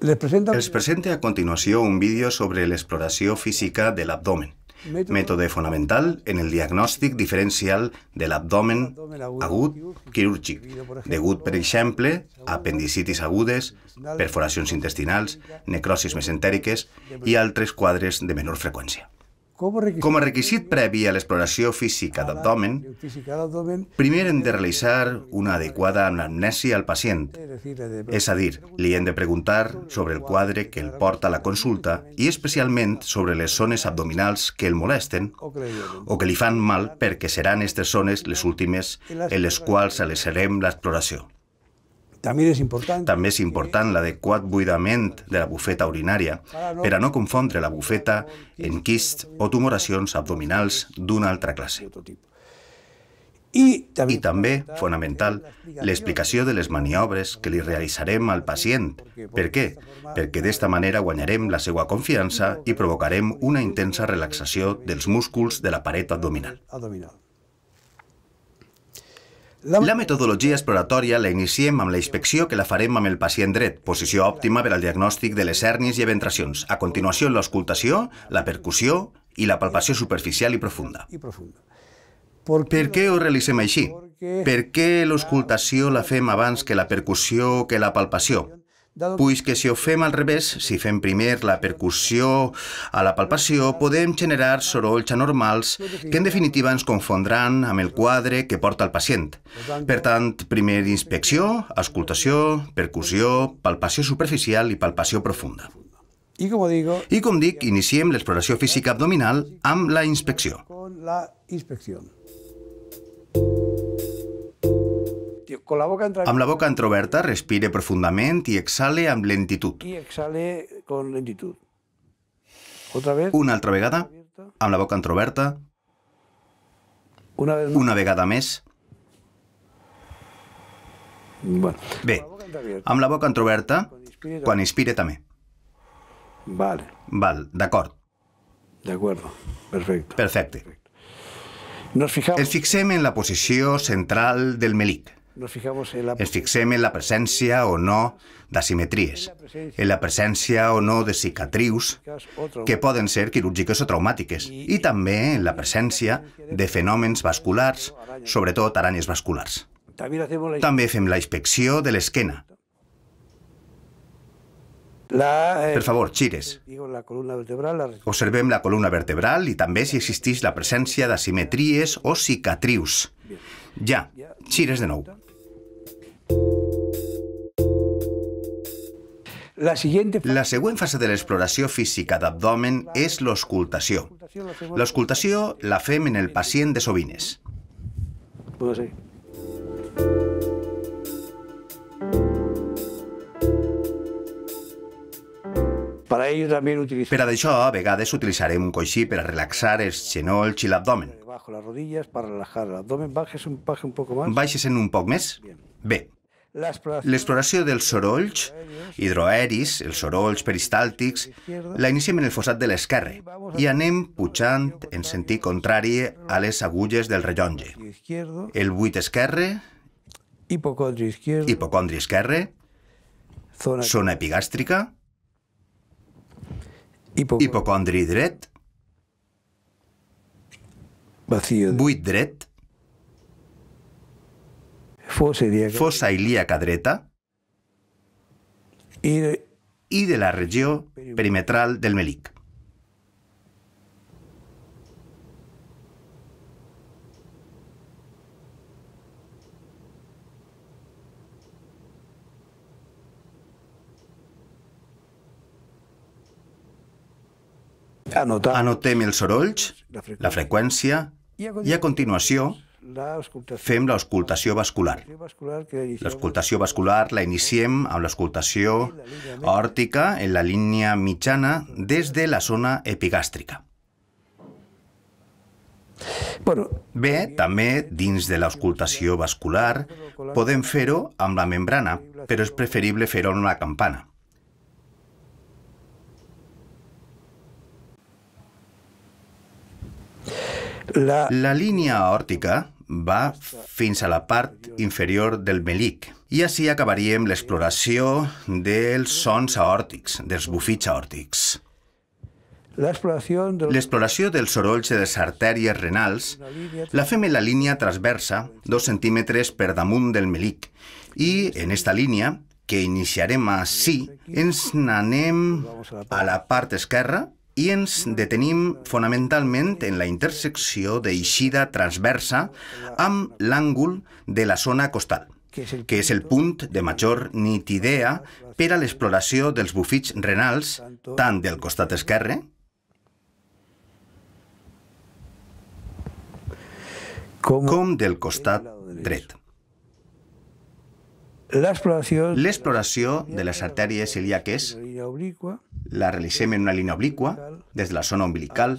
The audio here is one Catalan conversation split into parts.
Les presenta a continuació un vídeo sobre l'exploració física de l'abdomen, mètode fonamental en el diagnòstic diferencial de l'abdomen agut quirúrgic, degut, per exemple, a apendicitis agudes, perforacions intestinals, necrosis mesentèriques i altres quadres de menor freqüència. Com a requisit previ a l'exploració física d'abdomen, primer hem de realitzar una adequada anamnèsia al pacient, és a dir, li hem de preguntar sobre el quadre que el porta a la consulta i especialment sobre les zones abdominals que el molesten o que li fan mal perquè seran aquestes zones les últimes en les quals realitzarem l'exploració. També és important. També és important l'adequat buidament de la bufeta urinària per a no confondre la bufeta en quist o tumoracions abdominals d'una altra classe. I també, I també fonamental, l'explicació de les maniobres que li realitzarem al pacient. Per què? Perquè d'esta manera guanyarem la seva confiança i provocarem una intensa relaxació dels músculs de la paret abdominal. abdominal. La metodologia exploratòria la iniciem amb la inspecció que la farem amb el pacient dret, posició òptima per al diagnòstic de les hèrnies i eventracions. A continuació, l'auscultació, la percussió i la palpació superficial i profunda. Per què ho realitzem així? Per què l'auscultació la fem abans que la percussió o que la palpació? Puix que si ho fem al revés, si fem primer la percussió a la palpació, podem generar sorolls anormals que en definitiva ens confondran amb el quadre que porta el pacient. Per tant, primer inspecció, auscultació, percussió, palpació superficial i palpació profunda. I com, digo, I com dic, iniciem l'exploració física abdominal amb la inspecció. Con la inspecció. Con la boca amb la boca entreoberta respire profundament i exhale amb lentitud. I exhale con lentitud. Otra vez. Una altra vegada, amb la boca entreoberta. Una, vez una vegada més. Bueno. Bé, amb la boca entreoberta, quan inspire també. Vale. Val, d'acord. D'acord, perfecte. Perfecte. Nos fijamos... Ens fixem en la posició central del melic. Ens fixem en la presència o no d'asimetries, en la presència o no de cicatrius que poden ser quirúrgiques o traumàtiques i també en la presència de fenòmens vasculars, sobretot aranyes vasculars. També fem la inspecció de l'esquena. Eh, per favor, xires. Observem la columna vertebral i també si existeix la presència d'asimetries o cicatrius. Ja, xires de nou. La, siguiente... la següent fase de l'exploració física d'abdomen és l'auscultació. L'auscultació la fem en el pacient de Sovines. Pues sí. Per a, también utilizo... per a això, a vegades utilitzarem un coixí per a relaxar els genolls i l'abdomen. Baixes en un poc més? Bé, L'exploració dels sorolls, hidroaeris, els sorolls peristàltics, la iniciem en el fossat de l'esquerre i anem pujant en sentit contrari a les agulles del rellonge. El buit esquerre, hipocondri esquerre, zona epigàstrica, hipocondri dret, buit dret, fosa ilíaca, ilíaca dreta i de, i de la regió perimetral del melic. Anotem els sorolls, la freqüència i a continuació Fem l'auscultació vascular. L'auscultació vascular la iniciem amb l'auscultació òrtica en la línia mitjana des de la zona epigàstrica. Bé, també dins de l'auscultació vascular podem fer-ho amb la membrana, però és preferible fer-ho amb una campana. La, la línia òrtica va fins a la part inferior del melic. I així acabaríem l'exploració dels sons aòrtics, dels bufits aòrtics. L'exploració del sorolls de les artèries renals la fem en la línia transversa, dos centímetres per damunt del melic, i en esta línia, que iniciarem així, ens n'anem a la part esquerra, i ens detenim fonamentalment en la intersecció d'eixida transversa amb l'àngul de la zona costal, que és el punt de major nitidea per a l'exploració dels bufits renals tant del costat esquerre com del costat dret. L'exploració de les artèries ilíaques la realitzem en una línia obliqua, des de la zona umbilical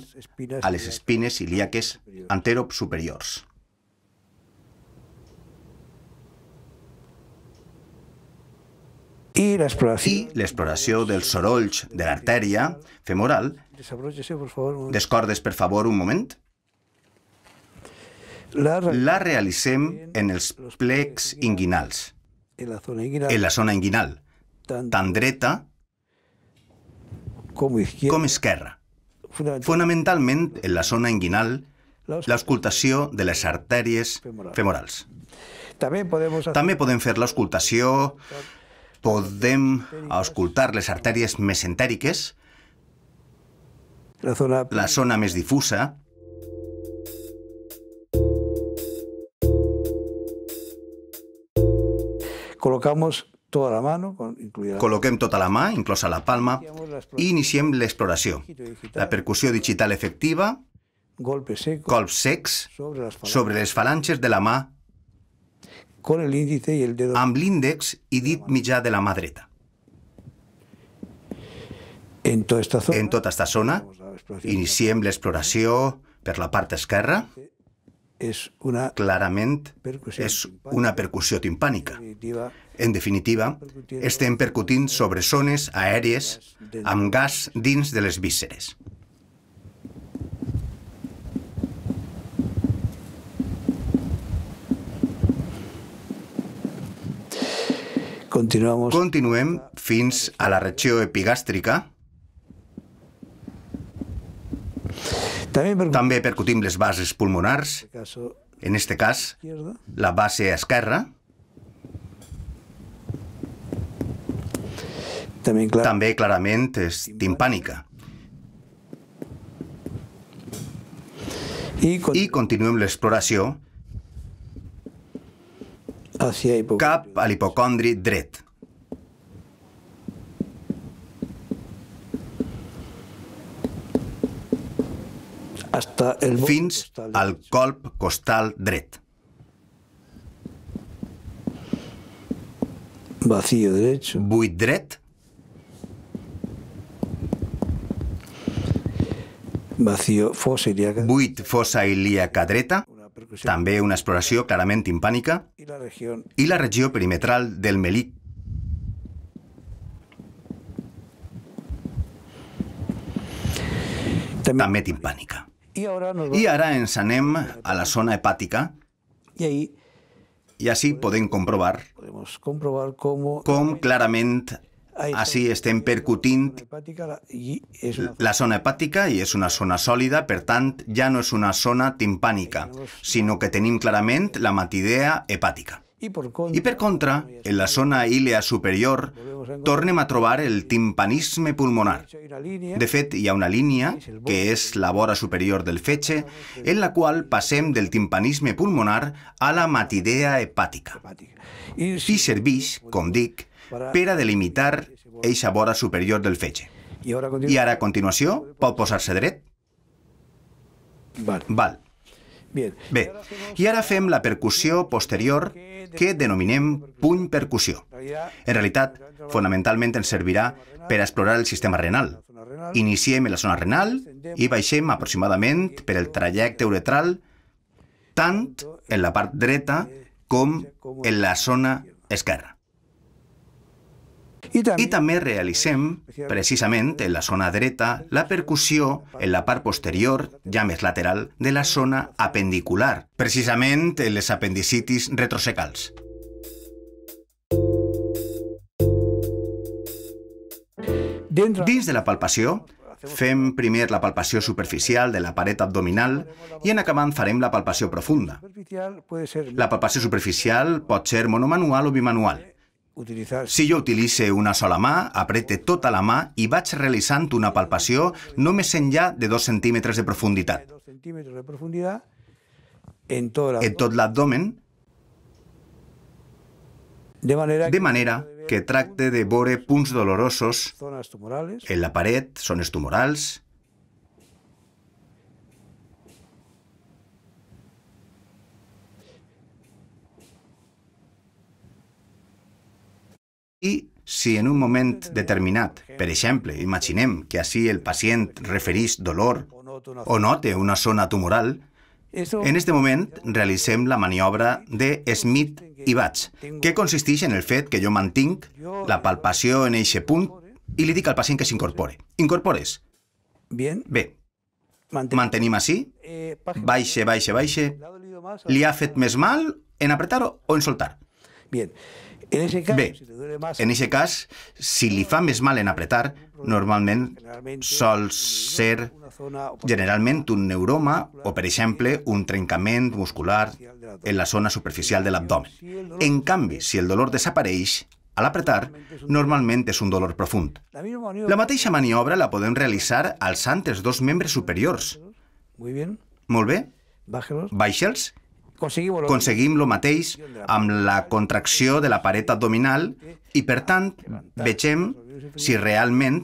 a les espines ilíaques anterop superiors. I l'exploració dels sorolls de l'artèria femoral. Descordes, per favor, un moment. La realitzem en els plecs inguinals, en la zona inguinal, en la zona inguinal tant, tant dreta com, esquerra. com esquerra. Fonamentalment, en la zona inguinal, l'auscultació de les artèries femorals. També podem fer l'auscultació, podem auscultar les artèries mesentèriques, la zona més difusa, Colocamos tota la mano, incluida... Col·loquem tota la mà, inclosa la palma, i iniciem l'exploració. La percussió digital efectiva, golpe seco, colps secs, sobre les falanges de la mà, amb l'índex i dit mitjà de la mà dreta. En tota esta zona, iniciem l'exploració per la part esquerra, és una clarament és una percussió timpànica. En definitiva, estem percutint sobre zones aèries amb gas dins de les vísceres. Continuamos. Continuem fins a la regió epigàstrica, també percutim les bases pulmonars, en este cas la base esquerra, també També clarament és timpànica. I continuem l'exploració cap a l'hipocondri dret. fins al colp costal dret. Vacío dret. Buit dret. Vacío fossa ilíaca. Buit fossa ilíaca dreta. També una exploració clarament timpànica. I la regió, I la regió perimetral del melic també timpànica. I ara, nos I ara ens anem a la zona hepàtica i, ahí i així podem comprovar com clarament així estem percutint la zona hepàtica i és una zona sòlida, per tant, ja no és una zona timpànica, sinó que tenim clarament la matidea hepàtica. I per contra, en la zona ilea superior tornem a trobar el timpanisme pulmonar. De fet, hi ha una línia, que és la vora superior del fetge, en la qual passem del timpanisme pulmonar a la matidea hepàtica. I serveix, com dic, per a delimitar eixa vora superior del fetge. I ara, a continuació, pot posar-se dret? Val. Val. Bé, i ara fem la percussió posterior que denominem puny percussió. En realitat, fonamentalment ens servirà per a explorar el sistema renal. Iniciem en la zona renal i baixem aproximadament per el trajecte uretral tant en la part dreta com en la zona esquerra. I també realitzem, precisament en la zona dreta, la percussió en la part posterior, ja més lateral, de la zona apendicular, precisament en les apendicitis retrosecals. Dins de la palpació, Fem primer la palpació superficial de la paret abdominal i en acabant farem la palpació profunda. La palpació superficial pot ser monomanual o bimanual utilitzar... Si jo utilice una sola mà, aprete tota la mà i vaig realitzant una palpació no més enllà de dos centímetres de profunditat. Dos centímetres de profunditat en tot l'abdomen, de manera, de manera que tracte de veure punts dolorosos en la paret, zones tumorals, I si en un moment determinat, per exemple, imaginem que així el pacient referís dolor o note una zona tumoral, en este moment realitzem la maniobra de Smith i Batch, que consisteix en el fet que jo mantinc la palpació en eixe punt i li dic al pacient que s'incorpore. Incorpores. Bé. Mantenim així. Eh, baixe, baixe, baixe. Li ha fet més mal en apretar o en soltar. Bien. En Bé, en aquest cas, si li fa més mal en apretar, normalment sol ser generalment un neuroma o, per exemple, un trencament muscular en la zona superficial de l'abdomen. En canvi, si el dolor desapareix, a l'apretar, normalment és un dolor profund. La mateixa maniobra la podem realitzar alçant els dos membres superiors. Molt bé. Baixa'ls Conseguim lo mateix amb la contracció de la paret abdominal i, per tant, vegem si realment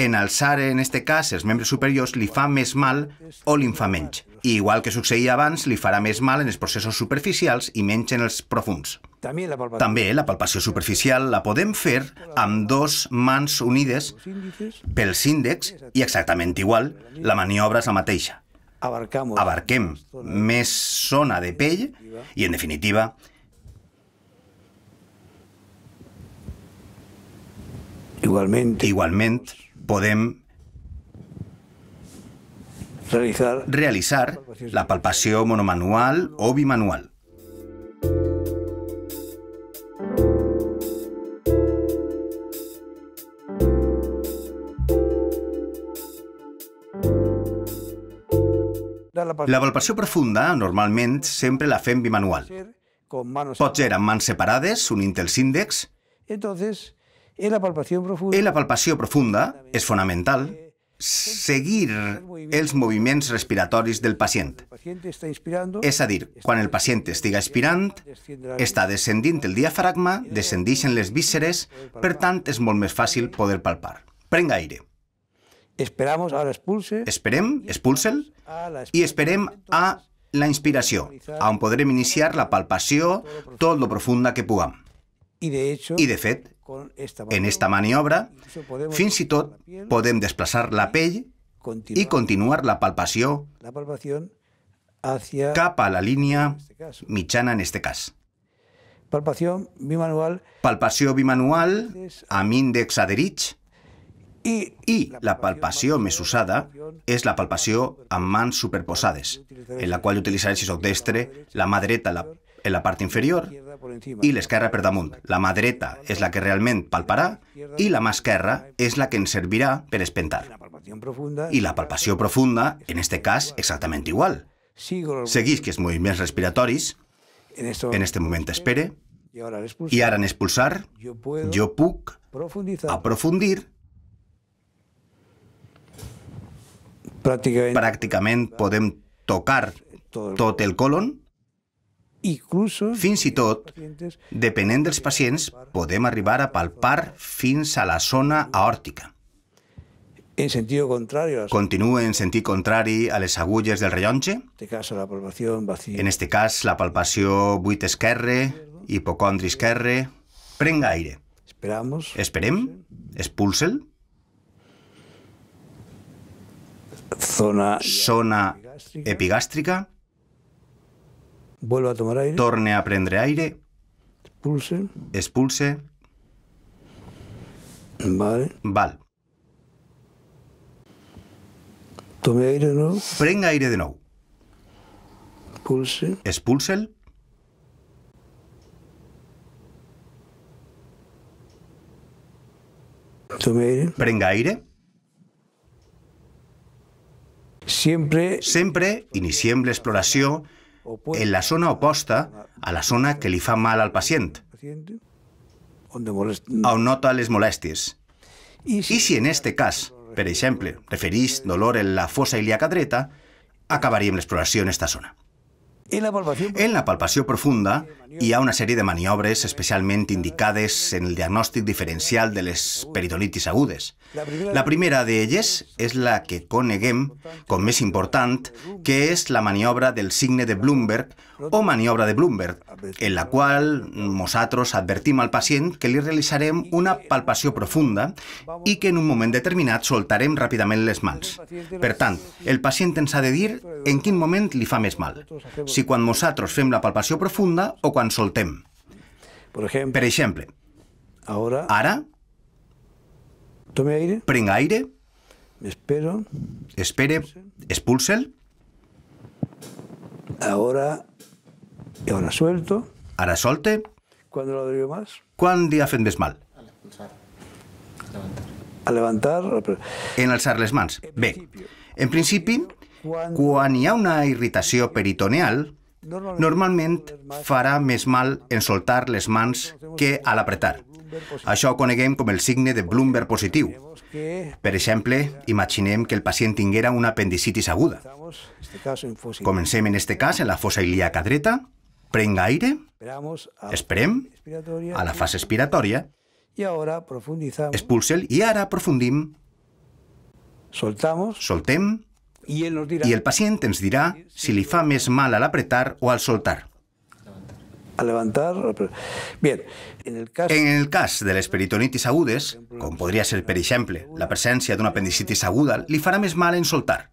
en alçar, en este cas, els membres superiors li fa més mal o li fa menys. I igual que succeïa abans, li farà més mal en els processos superficials i menys en els profuns. També la palpació superficial la podem fer amb dos mans unides pels índexs i exactament igual, la maniobra és la mateixa. abarcamos, abarquem zona de pell y, en definitiva, igualmente podemos realizar la palpación monomanual o bimanual. La palpació profunda normalment sempre la fem bimanual. Pot ser amb mans separades, unint els índex. I la palpació profunda és fonamental seguir els moviments respiratoris del pacient. És a dir, quan el pacient estiga expirant, està descendint el diafragma, eh, descendeixen les vísceres, per tant és molt més fàcil poder palpar. Prenga aire. Esperamos ahora expulse... Esperem, expulsel, y esperem a la inspiración aún podremos iniciar la palpación todo lo profunda que puguem. Y, de, hecho, en esta maniobra, fin si tot podemos desplazar la piel y continuar la palpación capa a la línea michana en este caso. Este palpación bimanual, a bimanual amb y la palpación més usada es la palpación a man superposades, en la cual utilizaré, el sissoc destre, la madreta en la parte inferior y la per perdamunt. La madreta es la que realmente palpará y la mascarra es la que en servirá per espentar. Y la palpación profunda, en este caso, exactamente igual. Seguís que muy bien respiratoris, en este momento, espere, Y harán en expulsar, yo puc aprofundir Pràcticament, pràcticament podem tocar tot el colon, fins i tot, depenent dels pacients, podem arribar a palpar fins a la zona aòrtica. En sentit contrari, Continúe en sentit contrari a les agulles del rellotge. En este cas, la palpació buit esquerre, hipocondri esquerre... Prenga aire. Esperem, expulsa'l, zona, zona epigástrica. Vuelva a tomar aire. Torne a prender aire. Expulse. Expulse. Vale. val Tome aire de Prenga aire de nuevo Expulse. Tome aire. Prenga aire. Sempre, Sempre iniciem l'exploració en la zona oposta a la zona que li fa mal al pacient, on nota les molèsties. I si en este cas, per exemple, referís dolor en la fossa ilíaca dreta, acabaríem l'exploració en esta zona. En la palpació profunda hi ha una sèrie de maniobres especialment indicades en el diagnòstic diferencial de les peritonitis agudes. La primera d'elles és la que coneguem com més important, que és la maniobra del signe de Bloomberg o maniobra de Bloomberg, en la qual nosaltres advertim al pacient que li realitzarem una palpació profunda i que en un moment determinat soltarem ràpidament les mans. Per tant, el pacient ens ha de dir en quin moment li fa més mal. Si si quan nosaltres fem la palpació profunda o quan soltem. Per exemple, per exemple ahora, ara tome aire, prenc aire, espero, espere, expulse'l, ahora, ara ahora suelto, ara solte, quan lo dolió más, quan li ha fet més mal? A a levantar. A levantar... En alçar les mans. Bé, en principi, quan hi ha una irritació peritoneal, normalment farà més mal en soltar les mans que a l'apretar. Això ho coneguem com el signe de Bloomberg positiu. Per exemple, imaginem que el pacient tinguera una apendicitis aguda. Comencem en este cas en la fossa ilíaca dreta, prenc aire, esperem a la fase expiratòria, expulsem i ara aprofundim, soltem, i el pacient ens dirà si li fa més mal a l'apretar o al soltar. a levantar. Bien, en el cas... En el cas de les peritonitis agudes, com podria ser, per exemple, la presència d'una apendicitis aguda, li farà més mal en soltar.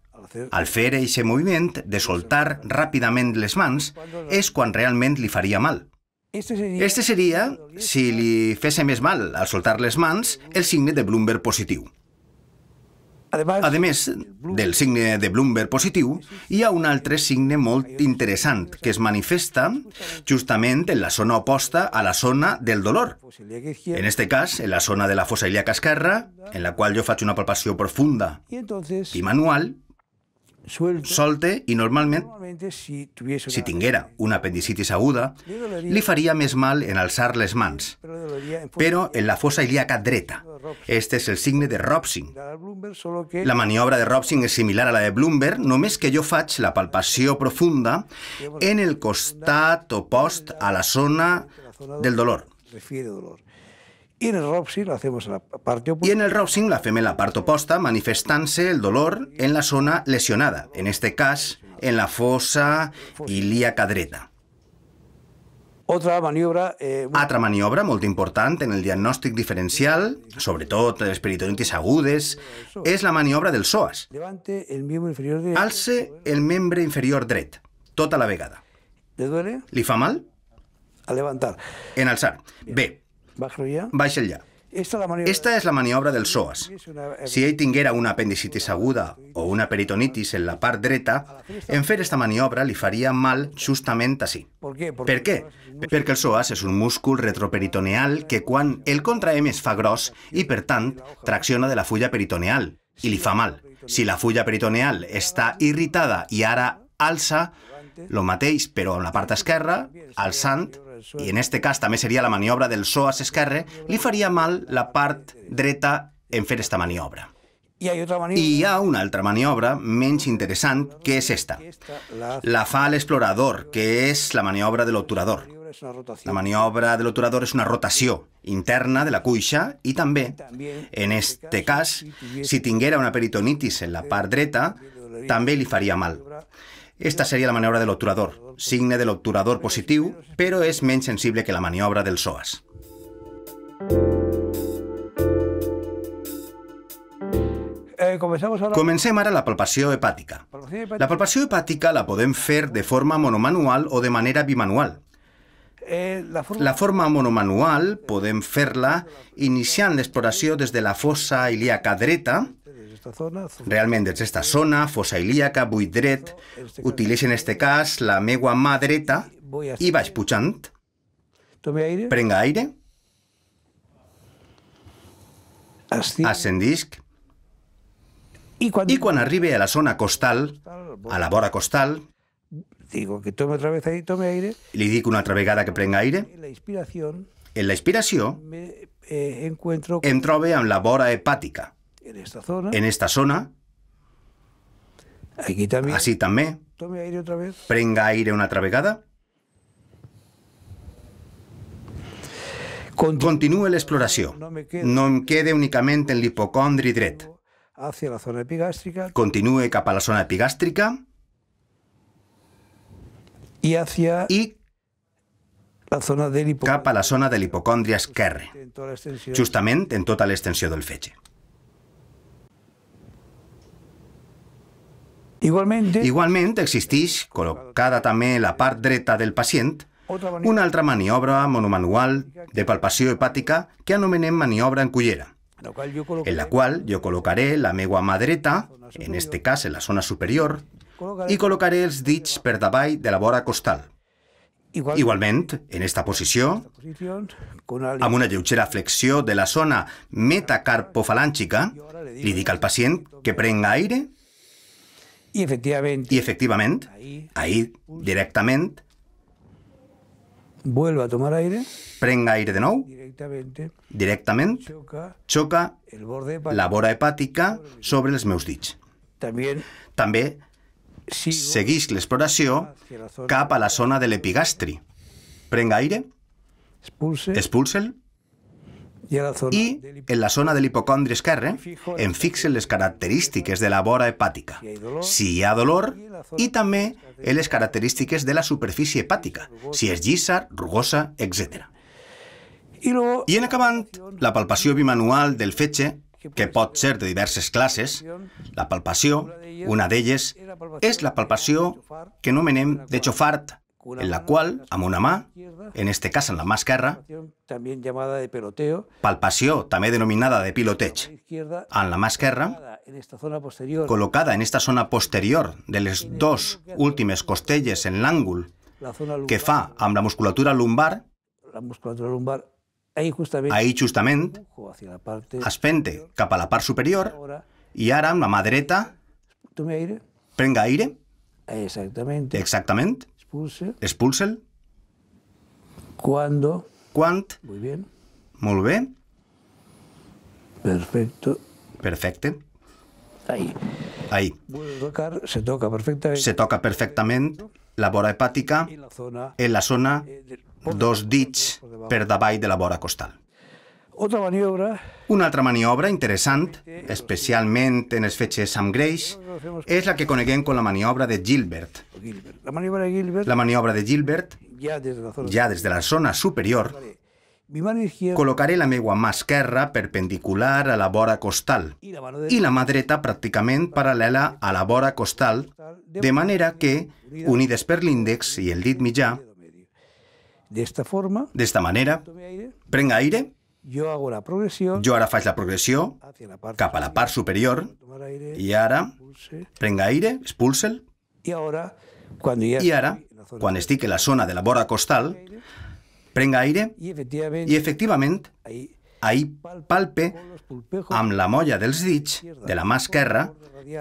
Al fer aquest moviment de soltar ràpidament les mans és quan realment li faria mal. Este seria, si li fes més mal al soltar les mans, el signe de Bloomberg positiu. A més del signe de Bloomberg positiu, hi ha un altre signe molt interessant que es manifesta justament en la zona oposta a la zona del dolor. En este cas, en la zona de la fossa ilíaca esquerra, en la qual jo faig una palpació profunda i manual, solte i normalment, si tinguera una apendicitis aguda, li faria més mal en alçar les mans, però en la fossa ilíaca dreta. Este és el signe de Robson. La maniobra de Robson és similar a la de Bloomberg, només que jo faig la palpació profunda en el costat opost a la zona del dolor. Y en el rousing lo hacemos la parte opuesta. Y en el rousing la fem en la part oposta, manifestant-se el dolor en la zona lesionada, en este cas, en la fossa ilíaca dreta. Otra maniobra... Eh, molt... Altra maniobra molt important en el diagnòstic diferencial, sobretot en les peritonitis agudes, és la maniobra del psoas. Levante el Alce el membre inferior dret, tota la vegada. ¿Le duele? Li fa mal? A levantar. En alçar. Bé, Baixa allà. Esta és la maniobra del psoas. Si ell tinguera una apendicitis aguda o una peritonitis en la part dreta, en fer esta maniobra li faria mal justament així. Per què? Perquè el psoas és un múscul retroperitoneal que quan el contraem es fa gros i, per tant, tracciona de la fulla peritoneal i li fa mal. Si la fulla peritoneal està irritada i ara alça, lo mateix, però en la part esquerra, alçant, i en este cas també seria la maniobra del psoas esquerre, li faria mal la part dreta en fer esta maniobra. I hi ha una altra maniobra menys interessant, que és esta. La fa l'explorador, que és la maniobra de l'obturador. La maniobra de l'obturador és una rotació interna de la cuixa i també, en este cas, si tinguera una peritonitis en la part dreta, també li faria mal. Esta sería la maniobra del obturador, signe del obturador positivo, pero es menos sensible que la maniobra del psoas. Eh, Comencé ahora la palpación hepática. La palpación hepática la podemos hacer de forma monomanual o de manera bimanual. Eh, la forma monomanual hacerla iniciando la exploración desde la fosa ilíaca dreta, esta zona. realment des d'esta zona, fossa ilíaca, buit dret, utilitzo en este cas la meua mà dreta i vaig pujant. Tome aire. Prenga aire. Ascendisc. I quan, I quan arribi a la zona costal, a la vora costal, digo que tome otra vez ahí, tome aire. Li dic una altra vegada que prenga aire. En La inspiració. En la inspiració me, eh, encuentro... em trobe amb la vora hepàtica. en esta zona. Así también. Tome aire otra vez. Prenga aire una travegada. Continúe la exploración. No quede, únicamente en la Hacia la zona epigástrica. Continúe capa la zona epigástrica. Y hacia... Y la zona del la zona de Justamente en total extensión tota del feche. Igualment, Igualment existeix, col·locada també la part dreta del pacient, una altra maniobra monomanual de palpació hepàtica que anomenem maniobra en cullera, en la qual jo col·locaré la meua mà dreta, en aquest cas en la zona superior, i col·locaré els dits per davall de la vora costal. Igualment, en aquesta posició, amb una lleugera flexió de la zona metacarpofalàngica, li dic al pacient que prenga aire Y efectivament... I efectivament, ahí, directament... vuelvo Vuelve a tomar aire. Pren aire de nou. Directament. Directament. Xoca. el borde hepàtic, la vora hepàtica sobre els meus dits. També, També segueix l'exploració cap a la zona de l'epigastri. Prenga aire. Expulse'l. Expulse, expulse i en la zona de l'hipocondri esquerre en fixen les característiques de la vora hepàtica, si hi ha dolor, i també en les característiques de la superfície hepàtica, si és llisa, rugosa, etc. I en acabant, la palpació bimanual del fetge, que pot ser de diverses classes, la palpació, una d'elles, és la palpació que anomenem de xofart, en la cual Amunamá, en este caso en la mascarra, también llamada de peloteo, denominada de pilotech, en la máscara, colocada en esta zona posterior de las dos últimos costelles en ángulo... que fa amb la musculatura lumbar, ahí justamente... aspente capa a la par superior ...y ara amb la madreta dreta prenga aire ...exactamente... Expulse. Expulsel. Cuando. Quant. Muy bien. Molt bé. Perfecto. Perfecte. Ahí. Ahí. Tocar, se toca perfectamente. Se toca perfectament la vora hepàtica en la zona, en la zona eh, dos dits per davall de la vora costal. Otra maniobra... Una altra maniobra interessant, especialment en els fetges amb greix, és la que coneguem com la maniobra de Gilbert. La maniobra de Gilbert, la maniobra de Gilbert ja, des de la zona, ja des de la zona superior, col·locaré la meva mà esquerra perpendicular a la vora costal i la mà dreta pràcticament paral·lela a la vora costal, de manera que, unides per l'índex i el dit mitjà, D'esta manera, prenc aire jo hago la progressió. Jo ara faig la progressió cap a la part superior i ara prenga aire, expulse'l. I ara, quan, ja I ara, quan estic a la zona de la vora costal, prenga aire i efectivament ahí palpe amb la molla dels dits de la mà esquerra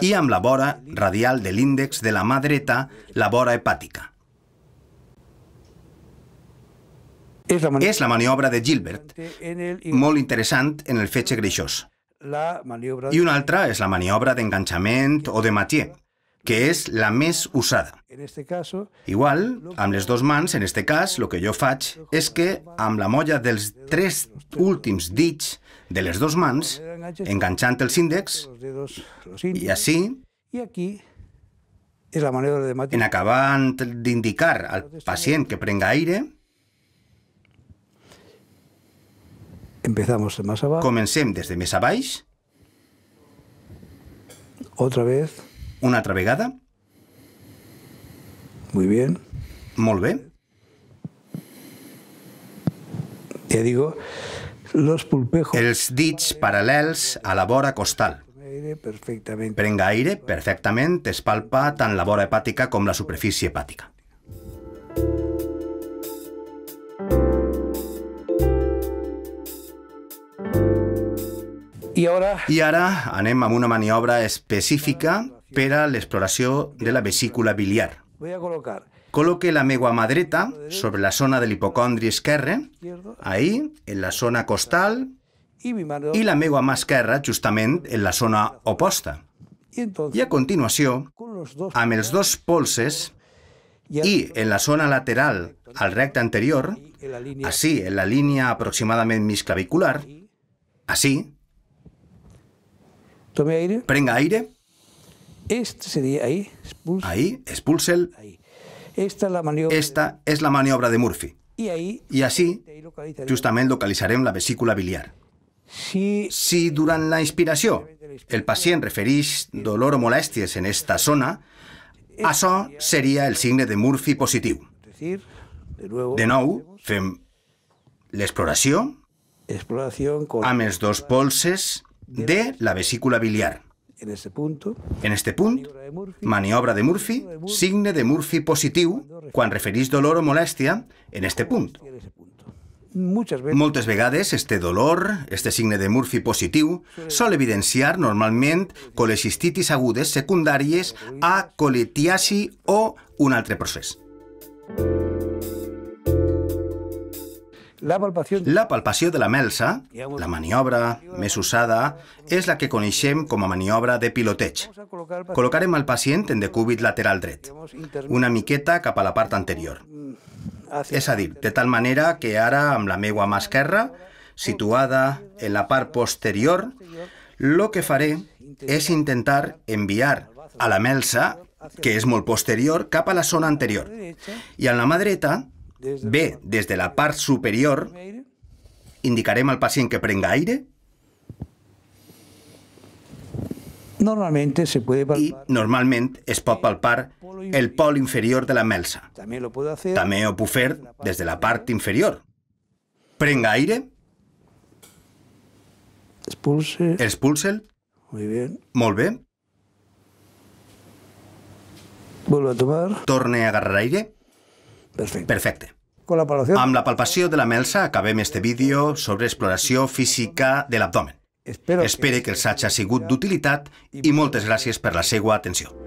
i amb la vora radial de l'índex de la mà dreta la vora hepàtica. És la, maniobra, és la maniobra de Gilbert, molt interessant en el fetge greixós. I una altra és la maniobra d'enganxament o de Mathieu, que és la més usada. Igual, amb les dues mans, en este cas, el que jo faig és que amb la molla dels tres últims dits de les dues mans, enganxant els índexs, i així, en acabant d'indicar al pacient que prenga aire, Empezamos más abajo. Comencem des de més a baix. Otra vez. Una altra vegada. Muy bien. Molt bé. Ja digo, los pulpejos... Els dits paral·lels a la vora costal. Prenga aire perfectament, es palpa tant la vora hepàtica com la superfície hepàtica. I ara... I ara anem amb una maniobra específica per a l'exploració de la vesícula biliar. Col·loque la meua mà dreta sobre la zona de l'hipocondri esquerre, ahí, en la zona costal, i la meua mà esquerra justament en la zona oposta. I a continuació, amb els dos polses i en la zona lateral al recte anterior, així en la línia aproximadament misclavicular, així, Tome aire. Prenga aire. Este ahí. Expulse. Ahí, Esta, es la maniobra de Murphy. Y, así, justamente localizaremos la vesícula biliar. Si, durante la inspiración el paciente referís dolor o molestias en esta zona, eso sería el signo de Murphy positivo. De nuevo, fem Exploración con. Ames dos pulses. de la vesícula biliar. En este punt, maniobra de Murphy, signe de Murphy positiu, quan referís dolor o molèstia en este punt. Moltes vegades, este dolor, este signe de Murphy positiu, sol evidenciar normalment colecistitis agudes secundàries a coletiasi o un altre procés. Música la palpació... de la melsa, la maniobra més usada, és la que coneixem com a maniobra de piloteig. Col·locarem el pacient en decúbit lateral dret, una miqueta cap a la part anterior. Mm, és a dir, de tal manera que ara, amb la meua mà esquerra, situada en la part posterior, lo que faré és intentar enviar a la melsa, que és molt posterior, cap a la zona anterior. I amb la mà dreta Bé, des de la part superior, indicarem al pacient que prenga aire? Normalmente se puede I normalment es pot palpar el pol inferior de la melsa. També ho puc fer des de la part inferior. Prenga aire. Expulse. Expulse'l. Muy bien. Molt bé. Vuelve a tomar. Torne a agarrar aire. Perfecte. Perfecte. Con la palpació... Amb la palpació de la melsa acabem este vídeo sobre exploració física de l'abdomen. Espero, Espero que els hagi sigut d'utilitat i moltes gràcies per la seva atenció.